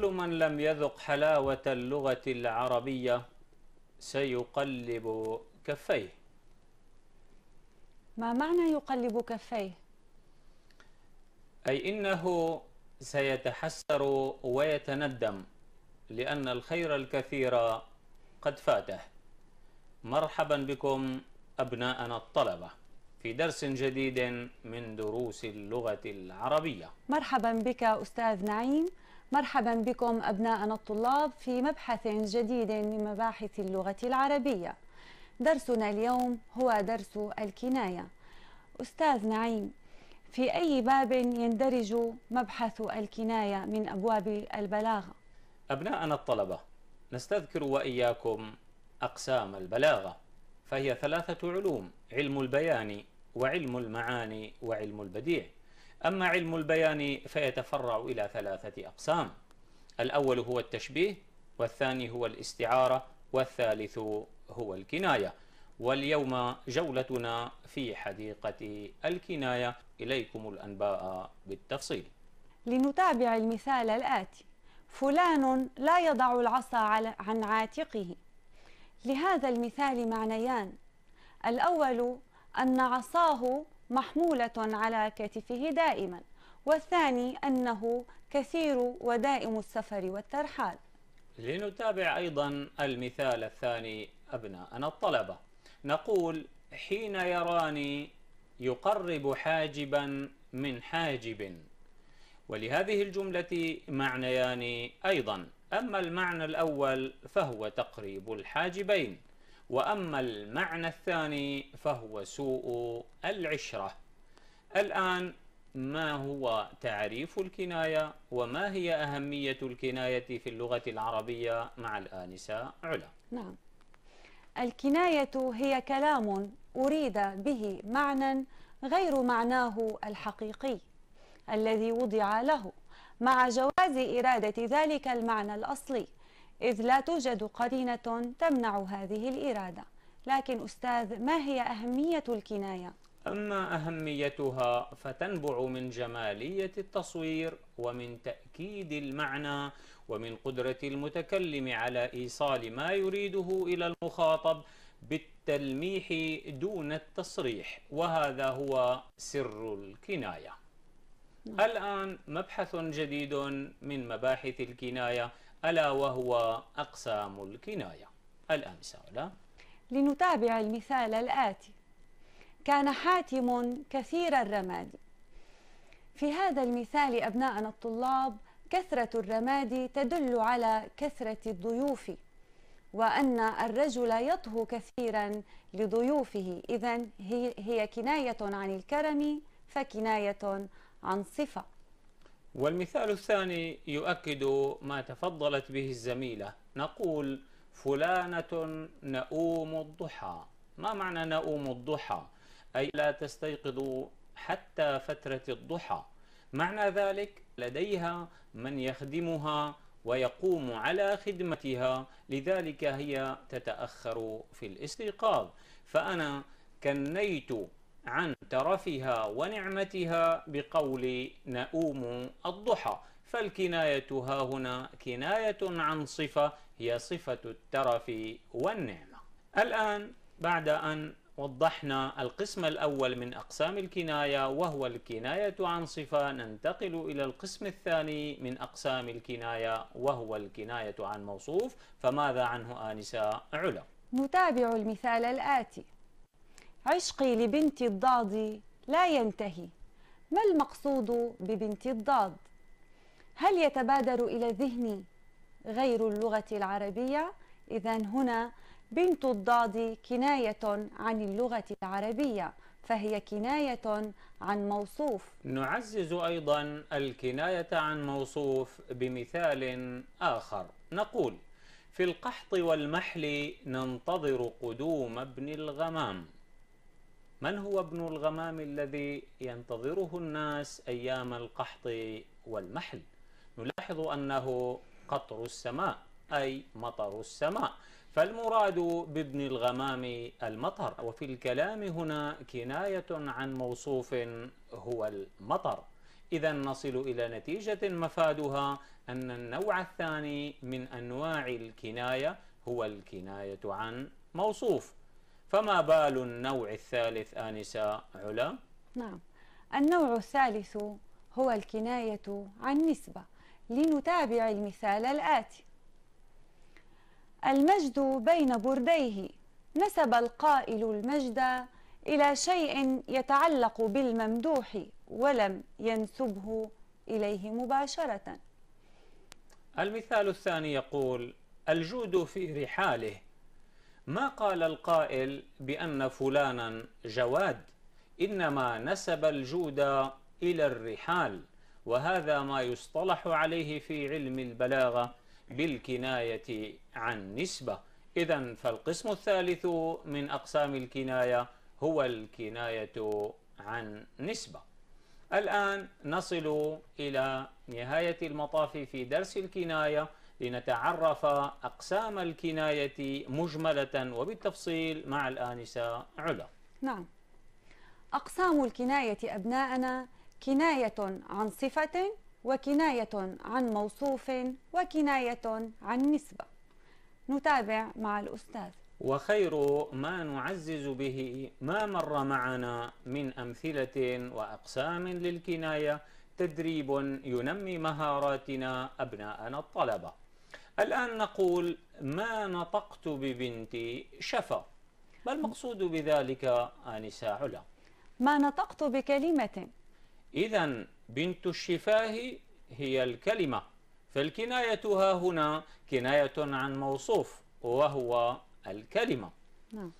كل من لم يذق حلاوة اللغة العربية سيقلب كفيه ما معنى يقلب كفيه؟ أي إنه سيتحسر ويتندم لأن الخير الكثير قد فاته مرحبا بكم أبناءنا الطلبة في درس جديد من دروس اللغة العربية مرحبا بك أستاذ نعيم مرحبا بكم أبناءنا الطلاب في مبحث جديد من مباحث اللغة العربية درسنا اليوم هو درس الكناية أستاذ نعيم في أي باب يندرج مبحث الكناية من أبواب البلاغة؟ أبناءنا الطلبة نستذكر وإياكم أقسام البلاغة فهي ثلاثة علوم علم البيان وعلم المعاني وعلم البديع أما علم البيان فيتفرع إلى ثلاثة أقسام الأول هو التشبيه والثاني هو الاستعارة والثالث هو الكناية واليوم جولتنا في حديقة الكناية إليكم الأنباء بالتفصيل لنتابع المثال الآتي فلان لا يضع العصا عن عاتقه لهذا المثال معنيان الأول أن عصاه محمولة على كتفه دائما والثاني أنه كثير ودائم السفر والترحال لنتابع أيضا المثال الثاني أبناءنا الطلبة نقول حين يراني يقرب حاجبا من حاجب ولهذه الجملة معنيان أيضا أما المعنى الأول فهو تقريب الحاجبين وأما المعنى الثاني فهو سوء العشرة الآن ما هو تعريف الكناية وما هي أهمية الكناية في اللغة العربية مع الآنسة علا نعم الكناية هي كلام أريد به معنى غير معناه الحقيقي الذي وضع له مع جواز إرادة ذلك المعنى الأصلي إذ لا توجد قرينة تمنع هذه الإرادة لكن أستاذ ما هي أهمية الكناية؟ أما أهميتها فتنبع من جمالية التصوير ومن تأكيد المعنى ومن قدرة المتكلم على إيصال ما يريده إلى المخاطب بالتلميح دون التصريح وهذا هو سر الكناية نعم. الآن مبحث جديد من مباحث الكناية ألا وهو أقسام الكناية الأمثال لنتابع المثال الآتي كان حاتم كثير الرماد في هذا المثال أبناءنا الطلاب كثرة الرماد تدل على كثرة الضيوف وأن الرجل يطهو كثيرا لضيوفه إذا هي, هي كناية عن الكرم فكناية عن صفة والمثال الثاني يؤكد ما تفضلت به الزميلة نقول فلانة نؤوم الضحى ما معنى نؤوم الضحى أي لا تستيقظ حتى فترة الضحى معنى ذلك لديها من يخدمها ويقوم على خدمتها لذلك هي تتأخر في الاستيقاظ فأنا كنيت عن ترفها ونعمتها بقول نؤوم الضحى فالكناية ها هنا كناية عن صفة هي صفة الترف والنعمة الآن بعد أن وضحنا القسم الأول من أقسام الكناية وهو الكناية عن صفة ننتقل إلى القسم الثاني من أقسام الكناية وهو الكناية عن موصوف فماذا عنه آنسة علا؟ نتابع المثال الآتي عشقي لبنت الضاد لا ينتهي ما المقصود ببنت الضاد هل يتبادر الى الذهن غير اللغه العربيه اذا هنا بنت الضاد كنايه عن اللغه العربيه فهي كنايه عن موصوف نعزز ايضا الكنايه عن موصوف بمثال اخر نقول في القحط والمحل ننتظر قدوم ابن الغمام من هو ابن الغمام الذي ينتظره الناس أيام القحط والمحل نلاحظ أنه قطر السماء أي مطر السماء فالمراد بابن الغمام المطر وفي الكلام هنا كناية عن موصوف هو المطر إذا نصل إلى نتيجة مفادها أن النوع الثاني من أنواع الكناية هو الكناية عن موصوف فما بال النوع الثالث آنسة علا؟ نعم النوع الثالث هو الكناية عن نسبة لنتابع المثال الآتي المجد بين برديه نسب القائل المجد إلى شيء يتعلق بالممدوح ولم ينسبه إليه مباشرة المثال الثاني يقول الجود في رحاله ما قال القائل بأن فلانا جواد إنما نسب الجود إلى الرحال وهذا ما يصطلح عليه في علم البلاغة بالكناية عن نسبة إذا فالقسم الثالث من أقسام الكناية هو الكناية عن نسبة الآن نصل إلى نهاية المطاف في درس الكناية لنتعرف أقسام الكناية مجملة وبالتفصيل مع الآنسة علا نعم أقسام الكناية أبناءنا كناية عن صفة وكناية عن موصوف وكناية عن نسبة نتابع مع الأستاذ وخير ما نعزز به ما مر معنا من أمثلة وأقسام للكناية تدريب ينمي مهاراتنا أبناءنا الطلبة الآن نقول ما نطقت ببنتي شفا ما المقصود بذلك آنسة علا ما نطقت بكلمة إذا بنت الشفاه هي الكلمة فالكناية ها هنا كناية عن موصوف وهو الكلمة نعم.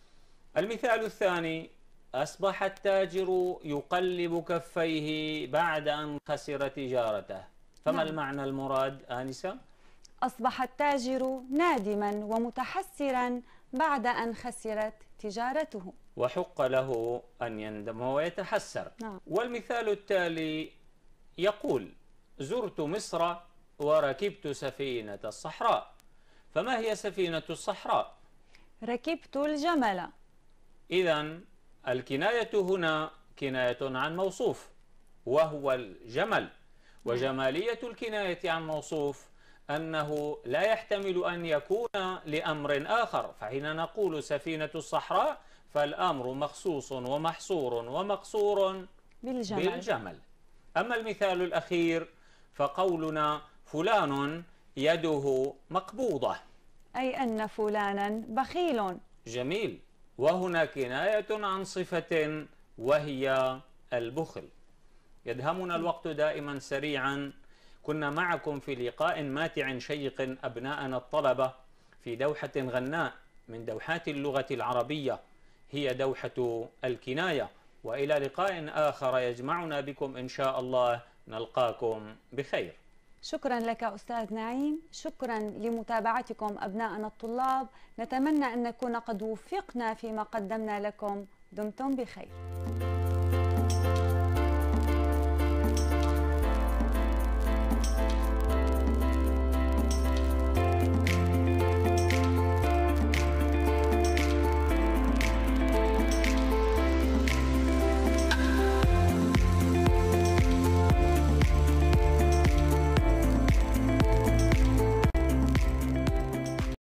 المثال الثاني أصبح التاجر يقلب كفيه بعد أن خسر تجارته فما نعم. المعنى المراد آنسة؟ أصبح التاجر نادما ومتحسرا بعد أن خسرت تجارته وحق له أن يندم ويتحسر نعم. والمثال التالي يقول زرت مصر وركبت سفينة الصحراء فما هي سفينة الصحراء؟ ركبت الجمل إذا الكناية هنا كناية عن موصوف وهو الجمل نعم. وجمالية الكناية عن موصوف أنه لا يحتمل أن يكون لأمر آخر فحين نقول سفينة الصحراء فالأمر مخصوص ومحصور ومقصور بالجمل, بالجمل. أما المثال الأخير فقولنا فلان يده مقبوضة أي أن فلانا بخيل جميل وهنا كناية عن صفة وهي البخل يدهمنا الوقت دائما سريعا كنا معكم في لقاء ماتع شيق أبناءنا الطلبة في دوحة غناء من دوحات اللغة العربية هي دوحة الكناية وإلى لقاء آخر يجمعنا بكم إن شاء الله نلقاكم بخير شكرا لك أستاذ نعيم شكرا لمتابعتكم أبناءنا الطلاب نتمنى أن نكون قد وفقنا فيما قدمنا لكم دمتم بخير